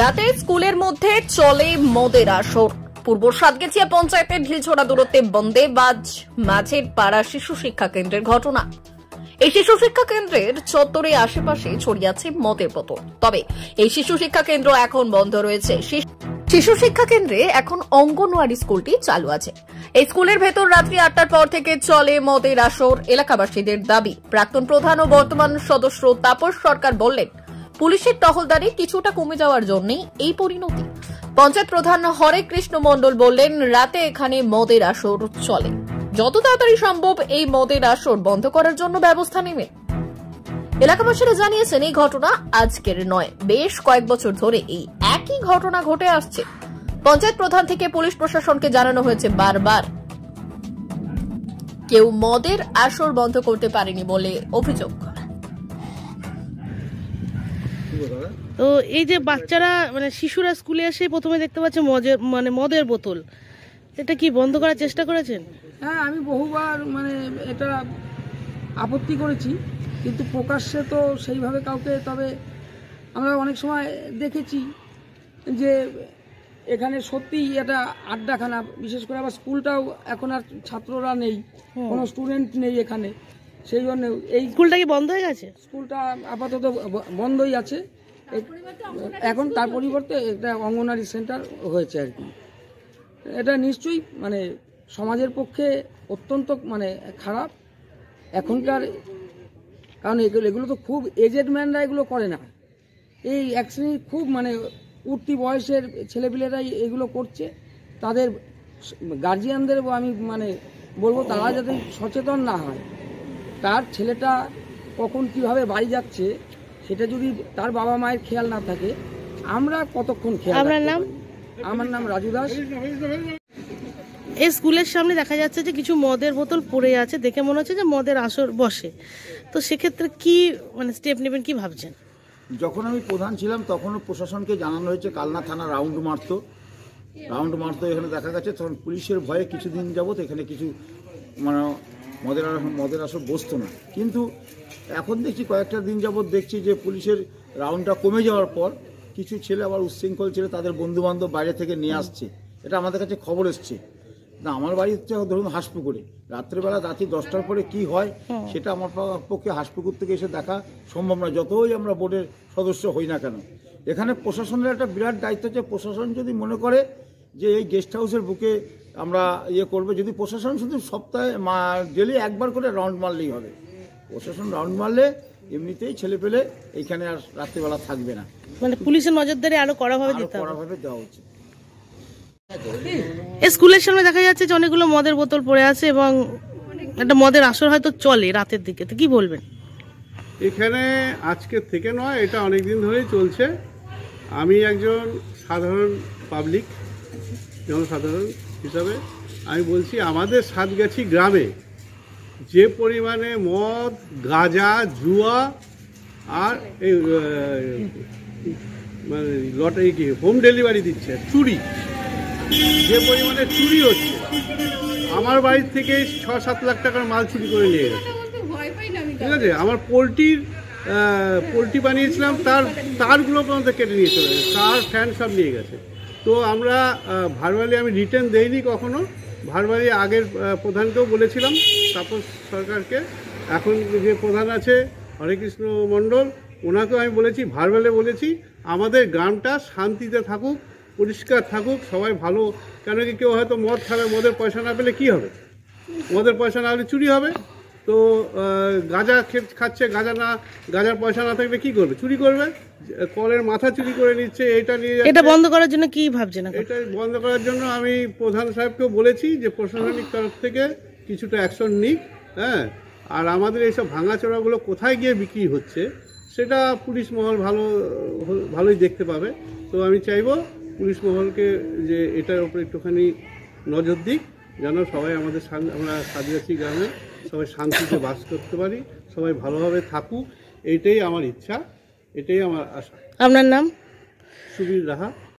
রাতে স্কুলের মধ্যে চলে মদের আসর পূর্ব সাতগেছিয়া পঞ্চায়েতের ঢিলছড়া দূরত্বে বন্দে বাজ মাঝের পাড়া শিশু শিক্ষা কেন্দ্রের ঘটনা এই শিশু শিক্ষা কেন্দ্রের চত্বরে আশেপাশে ছড়িয়াছে মদের পতন তবে এই শিশু শিক্ষা কেন্দ্র এখন বন্ধ রয়েছে শিশু শিক্ষা কেন্দ্রে এখন অঙ্গনওয়াড়ি স্কুলটি চালু আছে এই স্কুলের ভেতর রাত্রি আটটার পর থেকে চলে মদের আসর এলাকাবাসীদের দাবি প্রাক্তন প্রধান ও বর্তমান সদস্য তাপস সরকার বললেন পুলিশের টহলদারি কিছুটা কমে যাওয়ার জন্যই এই পরিণতি পঞ্চায়েত প্রধান হরে কৃষ্ণ মন্ডল বললেন রাতে এখানে মদের আসর চলে যত তাড়াতাড়ি সম্ভব এই মদের আসর বন্ধ করার জন্য ব্যবস্থা নেবে এলাকাবাসীরা জানিয়েছেন এই ঘটনা আজকের নয় বেশ কয়েক বছর ধরে এই একই ঘটনা ঘটে আসছে পঞ্চায়েত প্রধান থেকে পুলিশ প্রশাসনকে জানানো হয়েছে বারবার কেউ মদের আসর বন্ধ করতে পারেনি বলে অভিযোগ তো এই যে বাচ্চারা মানে শিশুরা স্কুলে এসে প্রথমে দেখতে পাচ্ছে মদের মানে মদের বোতল এটা কি বন্ধ করার চেষ্টা করেছেন হ্যাঁ আমি বহুবার মানে এটা আপত্তি করেছি কিন্তু প্রকাশ্যে তো সেইভাবে কাউকে তবে আমরা অনেক সময় দেখেছি যে এখানে সত্যিই এটা আড্ডাখানা বিশেষ করে আবার স্কুলটাও এখন আর ছাত্ররা নেই কোনো স্টুডেন্ট নেই এখানে সেই জন্য এই স্কুলটা কি বন্ধ হয়ে গেছে স্কুলটা আপাতত বন্ধই আছে এখন তার পরিবর্তে একটা অঙ্গনারী সেন্টার হয়েছে আর কি এটা নিশ্চয়ই মানে সমাজের পক্ষে অত্যন্ত মানে খারাপ এখনকার কারণ এগুলো এগুলো তো খুব এজেড ম্যানরা এগুলো করে না এই এক খুব মানে উঠতি বয়সের ছেলেপিলেরাই এগুলো করছে তাদের গার্জিয়ানদের আমি মানে বলবো তারা যাতে সচেতন না হয় তার ছেলেটা কখন কিভাবে বাড়ি যাচ্ছে সেটা যদি তার বাবা মায়ের খেয়াল না থাকে আমরা কতক্ষণ খেয়াল নাম আমার নাম রাজু দাস এই স্কুলের সামনে দেখা যাচ্ছে যে কিছু মদের বোতল পড়ে আছে দেখে মনে হচ্ছে যে মদের আসর বসে তো সেক্ষেত্রে কি মানে স্টেপ নেবেন কি ভাবছেন যখন আমি প্রধান ছিলাম তখনও প্রশাসনকে জানানো হয়েছে কালনা থানা রাউন্ড মারত রাউন্ড মারত এখানে দেখা গেছে তখন পুলিশের ভয়ে কিছুদিন যাবত এখানে কিছু মানে মদের মদের আসর বসতো না কিন্তু এখন দেখছি কয়েকটা দিন যাবৎ দেখছি যে পুলিশের রাউন্ডটা কমে যাওয়ার পর কিছু ছেলে আবার উচ্ছৃঙ্খল ছেলে তাদের বন্ধুবান্ধব বাইরে থেকে নিয়ে আসছে এটা আমাদের কাছে খবর এসছে না আমার বাড়ি হচ্ছে ধরুন হাসপুকুরে রাত্রেবেলা রাত্রি দশটার পরে কি হয় হ্যাঁ। সেটা আমার পক্ষে হাসপুকুর থেকে এসে দেখা সম্ভব না যতই আমরা বোর্ডের সদস্য হই না কেন এখানে প্রশাসনের একটা বিরাট দায়িত্ব যে প্রশাসন যদি মনে করে যে এই গেস্ট হাউসের বুকে আমরা ইয়ে করবে যদি প্রশাসন শুধু সপ্তাহে ডেলি একবার করে রাউন্ড মারলেই হবে প্রশাসন রাউন্ড মারলে এমনিতেই ছেলে পেলে এখানে আর রাত্রিবেলা থাকবে না মানে পুলিশের নজরদারি আরো কড়াভাবে দিতে কড়াভাবে দেওয়া উচিত স্কুলের সামনে দেখা যাচ্ছে যে অনেকগুলো মদের বোতল পড়ে আছে এবং একটা মদের আসর হয়তো চলে রাতের দিকে তো কি বলবেন এখানে আজকে থেকে নয় এটা অনেক দিন ধরেই চলছে আমি একজন সাধারণ পাবলিক জনসাধারণ হিসাবে আমি বলছি আমাদের সাতগাছি গ্রামে যে পরিমাণে মদ গাঁজা জুয়া আর এই মানে লটারি কি হোম ডেলিভারি দিচ্ছে চুরি যে পরিমাণে চুরি হচ্ছে আমার বাড়ির থেকে ছ সাত লাখ টাকার মাল চুরি করে নিয়ে গেছে ঠিক আছে আমার পোলট্রির পোলট্রি বানিয়েছিলাম তার তারগুলো পর্যন্ত কেটে নিয়ে চলে গেছে তার ফ্যান সব নিয়ে গেছে তো আমরা ভারবালি আমি রিটার্ন দেইনি কখনো ভারবারি আগের প্রধানকেও বলেছিলাম তাপস সরকারকে এখন যে প্রধান আছে হরেকৃষ্ণ মণ্ডল ওনাকেও আমি বলেছি ভারবেলে বলেছি আমাদের গ্রামটা শান্তিতে থাকুক পরিষ্কার থাকুক সবাই ভালো কেন কি কেউ হয়তো মদ খাবে মদের পয়সা না পেলে কি হবে মদের পয়সা না হলে চুরি হবে তো গাঁজা খাচ্ছে গাঁজা না গাঁজার পয়সা না থাকবে কি করবে চুরি করবে কলের মাথা চুরি করে নিচ্ছে এটা নিয়ে এটা বন্ধ করার জন্য কি ভাবছেন এটা বন্ধ করার জন্য আমি প্রধান সাহেবকেও বলেছি যে প্রশাসনিক তরফ থেকে কিছুটা অ্যাকশন নিক হ্যাঁ আর আমাদের এইসব ভাঙাচোড়াগুলো কোথায় গিয়ে বিক্রি হচ্ছে সেটা পুলিশ মহল ভালো ভালোই দেখতে পাবে তো আমি চাইবো পুলিশ মহলকে যে এটার ওপরে একটুখানি নজর দিক যেন সবাই আমাদের আমরা সাদিয়াছি গ্রামে সবাই শান্তিতে বাস করতে পারি সবাই ভালোভাবে থাকুক এটাই আমার ইচ্ছা এটাই আমার আশা আপনার নাম সুবীর রাহা